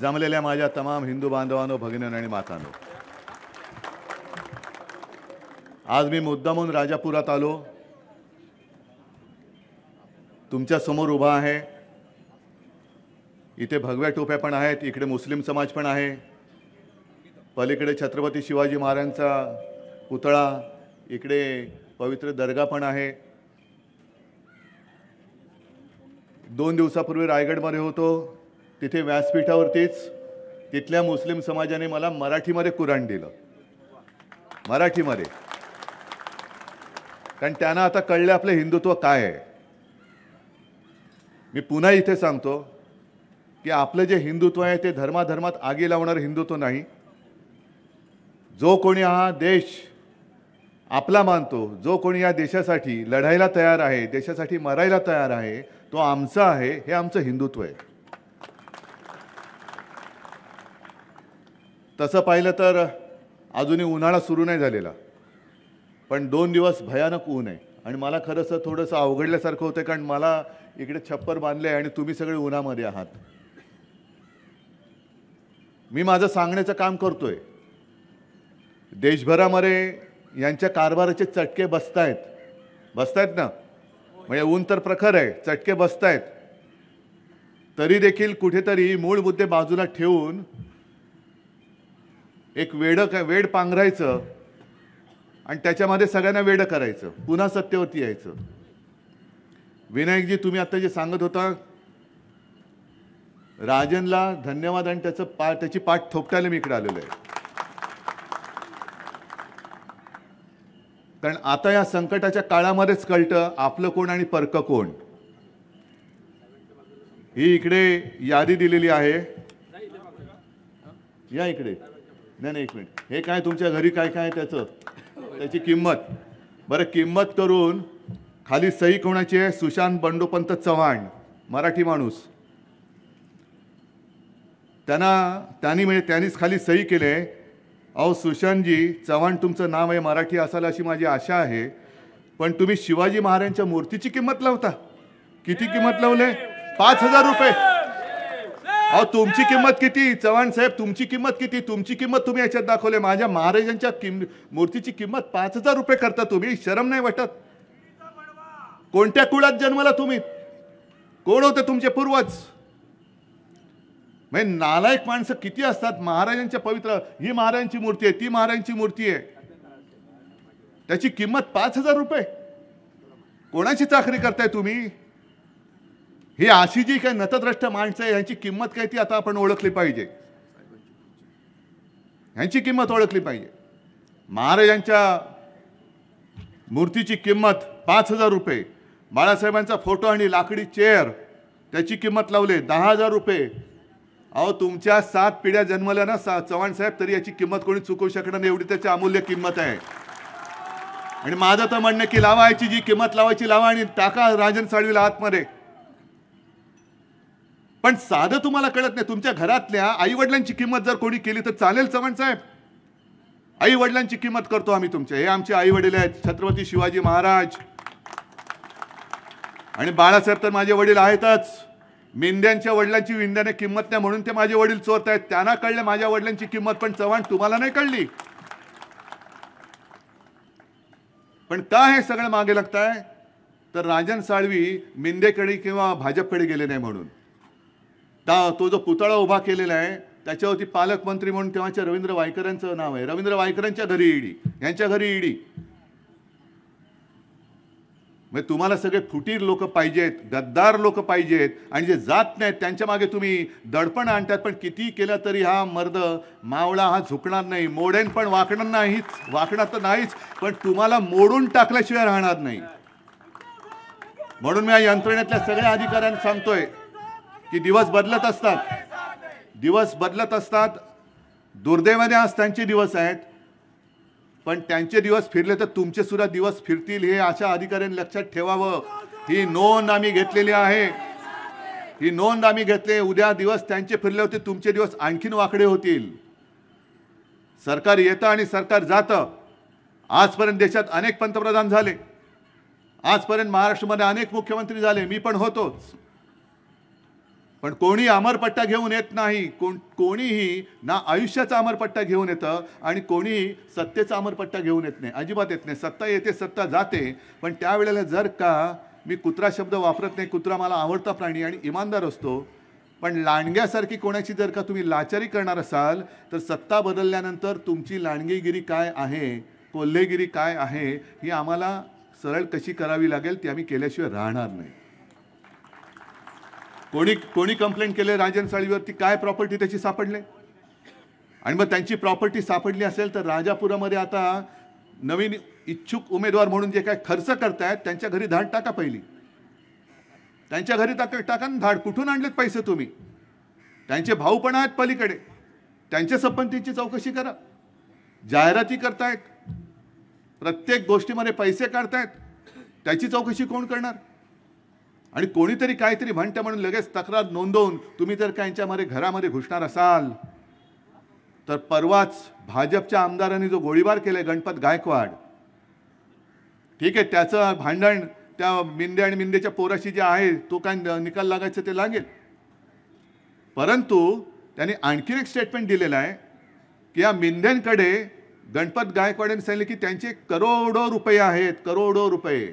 जमलेल्या माझ्या तमाम हिंदू बांधवांनो भगिनींनो आणि मातांनो आज मी मुद्दामून राजापुरात आलो तुमच्या समोर उभा आहे इथे भगव्या टोप्या पण आहेत इकडे मुस्लिम समाज पण आहे पलीकडे छत्रपती शिवाजी महाराजांचा पुतळा इकडे पवित्र दर्गा पण आहे दोन दिवसापूर्वी रायगडमध्ये होतो तिथे व्यासपीठावरतीच तिथल्या मुस्लिम समाजाने मला मराठीमध्ये कुराण दिलं मराठीमध्ये कारण त्यांना आता कळलं आपलं हिंदुत्व काय आहे मी पुन्हा इथे सांगतो की आपलं जे हिंदुत्व आहे ते धर्माधर्मात आगी लावणारं हिंदुत्व नाही जो कोणी हा देश आपला मानतो जो कोणी या देशासाठी लढायला तयार आहे देशासाठी मरायला तयार आहे तो आमचा आहे हे आमचं हिंदुत्व आहे तसं पाहिलं तर अजूनही उन्हाळा सुरू नाही झालेला पण दोन दिवस भयानक ऊन आहे आणि मला खरंसं थोडंसं अवघडल्यासारखं होतं कारण मला इकडे छप्पर बांधले आणि तुम्ही सगळे उन्हामध्ये आहात मी माझं सांगण्याचं काम करतोय देशभरामध्ये यांच्या कारभाराचे चटके बसतायत बसतायत ना म्हणजे ऊन तर प्रखर आहे चटके बसतायत तरी देखील कुठेतरी मूळ मुद्दे बाजूला ठेवून एक वेड काय वेड पांघरायचं आणि त्याच्यामध्ये सगळ्यांना वेड करायचं पुन्हा सत्तेवरती यायचं विनायकजी तुम्ही आता जे सांगत होता राजनला धन्यवाद आणि त्याचं पा त्याची पाठ थोपटायला मी इकडे आलेलो आहे कारण आता या संकटाच्या काळामध्येच कळतं आपलं कोण आणि परक कोण ही इकडे यादी दिलेली आहे या इकडे नाही नाही एक मिनिट हे काय तुमच्या घरी काय काय त्याचं त्याची किंमत बरं किंमत करून खाली सही कोणाची आहे सुशांत बंडोपंत चव्हाण मराठी माणूस त्यांना त्यांनी म्हणजे त्यांनीच खाली सही केले अहो सुशांतजी चव्हाण तुमचं नाव आहे मराठी असाल अशी माझी आशा आहे पण तुम्ही शिवाजी महाराजांच्या मूर्तीची किंमत लावता किती किंमत लावले पाच हजार रुपये अहो तुमची किंमत किती चव्हाण साहेब तुमची किंमत किती तुमची किंमत तुम्ही याच्यात दाखवले माझ्या महाराजांच्या मूर्तीची किंमत पाच हजार रुपये करता तुम्ही शरम नाही वाटत कोणत्या कुळात जन्मला तुम्ही कोण होते तुमचे पूर्वज म्हणजे नालायक माणसं किती असतात महाराजांच्या पवित्र ही महाराजांची मूर्ती आहे ती महाराजांची मूर्ती आहे त्याची किंमत पाच हजार रुपये कोणाची चाकरी करताय तुम्ही ही अशी जी काही नतद्रष्ट माणसं आहे यांची किंमत काय ती आता आपण ओळखली पाहिजे यांची किंमत ओळखली पाहिजे महाराजांच्या मूर्तीची किंमत पाच हजार रुपये बाळासाहेबांचा फोटो आणि लाकडी चेअर त्याची किंमत लावले दहा हजार रुपये अहो तुमच्या सात पिढ्या जन्मल्या ना सा चव्हाण साहेब तरी याची किंमत कोणी चुकवू शकणार नाही एवढी त्याची अमूल्य किंमत आहे आणि माझं तर म्हणणं की लावायची जी किंमत लावायची लावा आणि टाका राजन साळवीला आतमध्ये पण साधं तुम्हाला कळत नाही तुमच्या घरातल्या आई वडिलांची किंमत जर कोणी केली तर चालेल चव्हाण साहेब आई वडिलांची किंमत करतो आम्ही तुमच्या हे आमचे आई वडील आहेत छत्रपती शिवाजी महाराज आणि बाळासाहेब तर माझे वडील आहेतच मेंढ्यांच्या वडिलांची विंध्याने किंमत नाही म्हणून ते माझे वडील चोरत आहेत त्यांना कळलं माझ्या वडिलांची किंमत पण चव्हाण तुम्हाला नाही कळली पण का हे सगळं मागे लागत तर राजन साळवी मेंदेकडे किंवा भाजपकडे गेले नाही म्हणून दा तो जो पुतळा उभा केलेला आहे त्याच्यावरती पालकमंत्री म्हणून तेव्हाच्या रवींद्र वायकरांचं नाव आहे रवींद्र वायकरांच्या घरी ईडी यांच्या घरी ईडी म्हणजे तुम्हाला सगळे फुटीर लोक पाहिजेत गद्दार लोक पाहिजेत आणि जे जात नाहीत त्यांच्या मागे तुम्ही दडपण आणतात पण किती केलं तरी हा मर्द मावळा हा झुकणार नाही मोडेन पण वाकणार नाहीच वाकणार तर नाहीच पण तुम्हाला मोडून टाकल्याशिवाय राहणार नाही म्हणून मी या यंत्रणेतल्या सगळ्या अधिकाऱ्यांना सांगतोय की दिवस बदलत असतात दिवस बदलत असतात दुर्दैवाने आज त्यांचे दिवस आहेत पण त्यांचे दिवस फिरले तर तुमचे सुद्धा दिवस फिरतील हे अशा अधिकाऱ्यांनी लक्षात ठेवावं ही नोंद आम्ही घेतलेली आहे ही नोंद आम्ही घेतले उद्या दिवस त्यांचे फिरले होते तुमचे दिवस आणखीन वाकडे होतील सरकार येतं आणि सरकार जातं आजपर्यंत देशात अनेक पंतप्रधान झाले आजपर्यंत महाराष्ट्रामध्ये अनेक मुख्यमंत्री झाले मी पण होतोच पण कोणी अमरपट्टा घेऊन येत नाही कोण कोणीही ना आयुष्याचा अमरपट्टा घेऊन येतं आणि कोणीही सत्तेचा अमरपट्टा घेऊन येत नाही अजिबात येत नाही सत्ता येते सत्ता जाते पण त्यावेळेला जर का मी कुत्रा शब्द वापरत नाही कुत्रा मला आवडता प्राणी आणि इमानदार असतो पण लांडग्यासारखी कोणाची जर का तुम्ही लाचारी करणार असाल तर सत्ता बदलल्यानंतर तुमची लांडगेगिरी काय आहे कोल्हेगिरी काय आहे ही आम्हाला सरळ कशी करावी लागेल ती आम्ही केल्याशिवाय राहणार नाही कोणी कोणी कंप्लेंट केले राजन साळीवरती काय प्रॉपर्टी त्याची सापडले आणि मग त्यांची प्रॉपर्टी सापडली असेल तर राजापुरामध्ये आता नवीन इच्छुक उमेदवार म्हणून जे काय खर्च करतायत त्यांच्या घरी धाड टाका पहिली त्यांच्या घरी टाका टाका धाड कुठून आणलेत पैसे तुम्ही त्यांचे भाऊ पण आहेत पलीकडे त्यांच्या संपत्तीची चौकशी करा जाहिराती करतायत प्रत्येक गोष्टीमध्ये पैसे काढतायत त्याची चौकशी कोण करणार आणि कोणीतरी काहीतरी म्हणतं म्हणून लगेच तक्रार नोंदवून तुम्ही जर यांच्यामध्ये घरामध्ये घुसणार असाल तर परवाच भाजपच्या आमदारांनी जो गोळीबार केला गणपत गायकवाड ठीक आहे त्याचं भांडण त्या मिंदे आणि मिंदेच्या पोराशी जे आहे तो काय निकाल लागायचं ते लागेल परंतु त्यांनी आणखीन एक स्टेटमेंट दिलेला आहे की या मिंद्यांकडे गणपत गायकवाड यांनी सांगितले की त्यांचे करोडो रुपये आहेत करोडो रुपये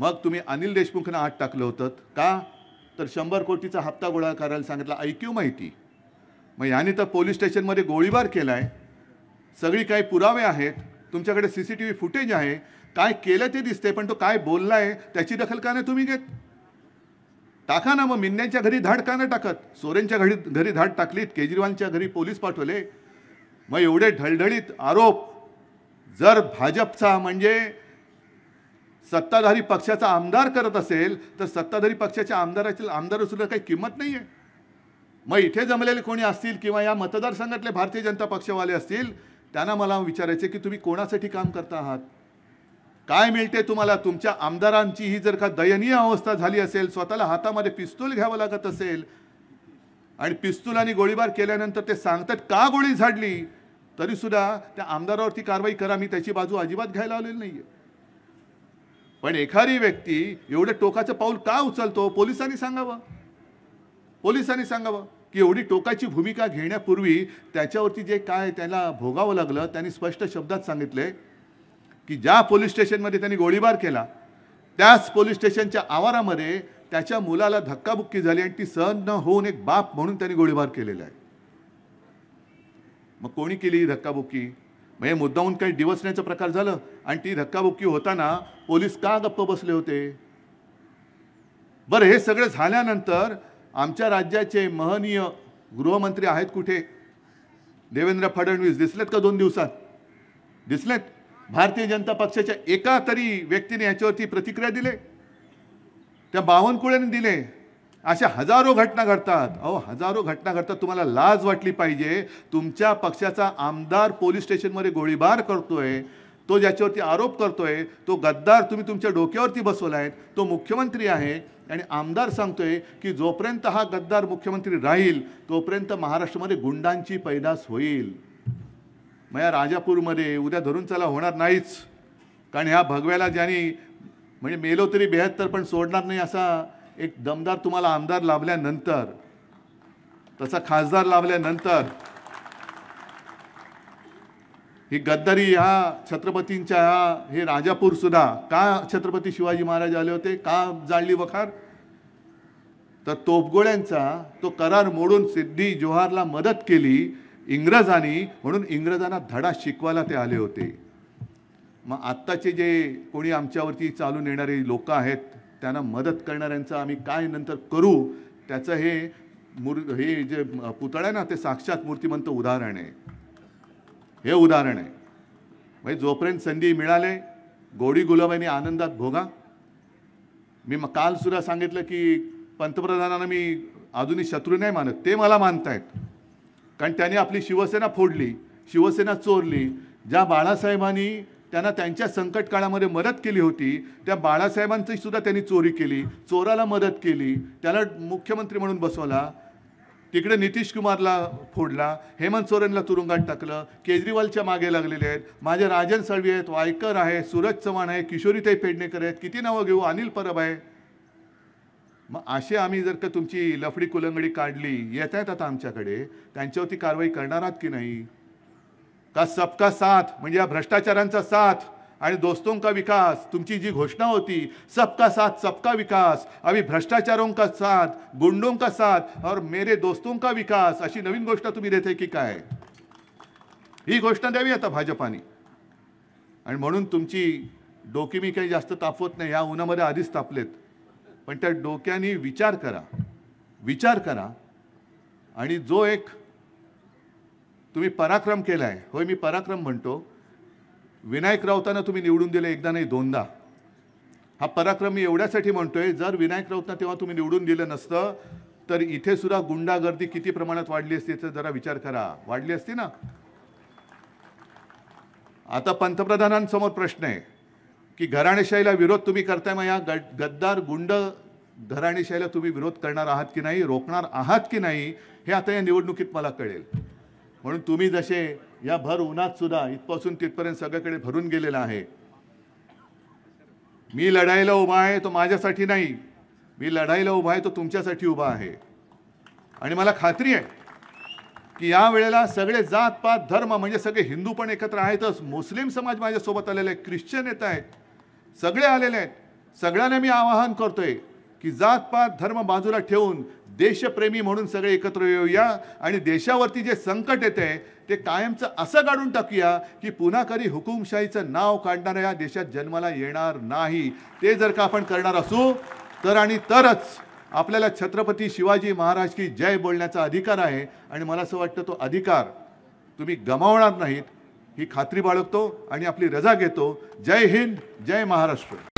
मग तुम्ही अनिल देशमुखनं आत टाकलं होतं का तर शंभर कोटीचा हप्ता गोळा करायला सांगितला ऐक्यू माहिती मग याने तर पोलीस स्टेशनमध्ये गोळीबार केला आहे सगळी काही पुरावे आहेत तुमच्याकडे C C T V footage आहे काय केलं ते दिसते पण तो काय बोलला आहे त्याची दखल का नाही तुम्ही घेत टाका ना मग मिन्यांच्या घरी धाड का नाही टाकत सोरेनच्या घरी घरी धाड टाकलीत केजरीवालच्या घरी पोलीस पाठवले मग एवढे ढळढळीत आरोप जर भाजपचा म्हणजे सत्ताधारी पक्षाचा आमदार करत असेल तर सत्ताधारी पक्षाच्या आमदाराची सुद्धा काही किंमत नाही आहे मग इथे जमलेले कोणी असतील किंवा या मतदारसंघातले भारतीय जनता पक्षवाले असतील त्यांना मला विचारायचे की तुम्ही कोणासाठी काम करता आहात काय मिळते तुम्हाला तुमच्या आमदारांची ही जर का दयनीय अवस्था झाली असेल स्वतःला हातामध्ये पिस्तूल घ्यावं लागत असेल आणि पिस्तूल आणि गोळीबार केल्यानंतर ते सांगतात का गोळी झाडली तरीसुद्धा त्या आमदारावरती कारवाई करा मी त्याची बाजू अजिबात घ्यायला आलेली नाही आहे पण एखादी व्यक्ती एवढं टोकाचं पाऊल का उचलतो पोलिसांनी सांगावं पोलिसांनी सांगावं की एवढी टोकाची भूमिका घेण्यापूर्वी त्याच्यावरती जे काय त्याला भोगावं लागलं त्यांनी स्पष्ट शब्दात सांगितले की ज्या पोलीस स्टेशनमध्ये त्यांनी गोळीबार केला त्याच पोलीस स्टेशनच्या आवारामध्ये त्याच्या मुलाला धक्काबुक्की झाली आणि ती सहन न होऊन एक बाप म्हणून त्यांनी गोळीबार केलेला आहे मग कोणी केली धक्काबुक्की म्हणजे मुद्दाहून काही दिवसण्याचं प्रकार झालं आणि ती धक्काबुक्की होताना पोलीस का गप्प बसले होते बरं हे सगळं झाल्यानंतर आमच्या राज्याचे महनीय गृहमंत्री आहेत कुठे देवेंद्र फडणवीस दिसलेत का दोन दिवसात दिसलेत भारतीय जनता पक्षाच्या एका तरी व्यक्तीने याच्यावरती प्रतिक्रिया दिले त्या बावनकुळेने दिले अशा हजारो घटना घडतात अहो हजारो घटना घडतात तुम्हाला लाज वाटली पाहिजे तुमच्या पक्षाचा आमदार पोलीस स्टेशनमध्ये गोळीबार करतोय तो ज्याच्यावरती आरोप करतोय तो गद्दार तुम्ही तुमच्या डोक्यावरती बसवला आहे तो मुख्यमंत्री आहे आणि आमदार सांगतोय की जोपर्यंत हा गद्दार मुख्यमंत्री राहील तोपर्यंत महाराष्ट्रामध्ये गुंडांची पैदास होईल मग या राजापूरमध्ये उद्या धरून चला होणार नाहीच कारण ह्या भगव्याला ज्यांनी म्हणजे मेलो तरी बेहत्तर पण सोडणार नाही असा एक दमदार तुम्हाला आमदार लाभल्यानंतर तसा खासदार लाभल्यानंतर ही गद्दारी ह्या छत्रपतींच्या ह्या हे राजापूर सुद्धा का छत्रपती शिवाजी महाराज आले होते का जाळली वखार तर तोपगोळ्यांचा तो करार मोडून सिद्धी जोहारला मदत केली इंग्रजांनी म्हणून इंग्रजांना धडा शिकवायला ते आले होते मग आत्ताचे जे कोणी आमच्यावरती चालून येणारे लोक आहेत त्यांना मदत करणाऱ्यांचं आम्ही काय नंतर करू त्याचं हे मूर् हे जे पुतळं आहे ना ते साक्षात मूर्तिमंत उदाहरण आहे हे उदाहरण आहे म्हणजे जोपर्यंत संधी मिळाले गोडी गुलाबाईने आनंदात भोगा मी मग कालसुद्धा सांगितलं की पंतप्रधानांना मी अजूनही शत्रू नाही मानत ते मला मानतायत कारण त्यांनी आपली शिवसेना फोडली शिवसेना चोरली ज्या बाळासाहेबांनी त्यांना त्यांच्या संकट काळामध्ये मदत केली होती त्या बाळासाहेबांची सुद्धा त्यांनी चोरी केली चोराला मदत केली त्याला मुख्यमंत्री म्हणून बसवला तिकडे नितीश कुमारला फोडला हेमंत सोरेनला तुरुंगात टाकलं केजरीवालच्या मागे लागलेले आहेत माझे राजन साळवी आहेत वायकर आहे सूरज चव्हाण आहे किशोरीताई पेडणेकर आहेत किती नावं घेऊ अनिल परब आहे मग असे आम्ही जर का तुमची लफडी कुलंगडी काढली येत आहेत आता आमच्याकडे त्यांच्यावरती कारवाई करणार आहात की नाही का सबका साथ म्हणजे या भ्रष्टाचारांचा साथ आणि दोस्तों का विकास तुमची जी घोषणा होती सबका साथ सबका विकास अभि भ्रष्टाचारों का साथ गुंडों का साथ और मेरे दोस्तों का विकास अशी नवीन गोष्ट तुम्ही देते की काय ही घोषणा द्यावी आता भाजपाने आणि म्हणून तुमची डोकी मी काही जास्त तापवत नाही या उन्हामध्ये आधीच तापलेत पण त्या डोक्याने विचार करा विचार करा आणि जो एक तुम्ही पराक्रम केला आहे होय मी पराक्रम म्हणतो विनायक राऊतांना तुम्ही निवडून दिले एकदा नाही दोनदा हा पराक्रम मी एवढ्यासाठी म्हणतो आहे जर विनायक राऊतना तेव्हा तुम्ही निवडून दिलं नसतं तर इथे सुद्धा गुंडागर्दी किती प्रमाणात वाढली असती याचा जरा विचार करा वाढली असती ना आता पंतप्रधानांसमोर प्रश्न आहे की घराणेशाहीला विरोध तुम्ही करताय मग या गद्दार गुंड घराणेशाहीला तुम्ही विरोध करणार आहात की नाही रोखणार आहात की नाही हे आता या निवडणुकीत मला कळेल म्हणून तुम्ही जसे या भर उन्हात सुद्धा इथपासून तिथपर्यंत सगळ्याकडे भरून गेलेला आहे मी लढाईला उभा आहे तो माझ्यासाठी नाही मी लढायला उभा आहे तो तुमच्यासाठी उभा आहे आणि मला खात्री आहे की या वेळेला सगळे जात पात धर्म म्हणजे सगळे हिंदू पण एकत्र आहेतच मुस्लिम समाज माझ्यासोबत आलेले आहे ख्रिश्चन येत आहेत सगळे आलेले आहेत सगळ्यांना मी आवाहन करतोय की जातपात धर्म बाजूला ठेवून देशप्रेमी म्हणून सगळे एकत्र येऊया आणि देशावरती जे संकट येते ते कायमचं असं काढून टाकूया की पुन्हा कधी हुकुमशाहीचं नाव काढणाऱ्या या देशात जन्माला येणार नाही ते जर का आपण करणार असू तर आणि तरच आपल्याला छत्रपती शिवाजी महाराज की जय बोलण्याचा अधिकार आहे आणि मला असं वाटतं तो अधिकार तुम्ही गमावणार नाहीत ही खात्री बाळगतो आणि आपली रजा घेतो जय हिंद जय महाराष्ट्र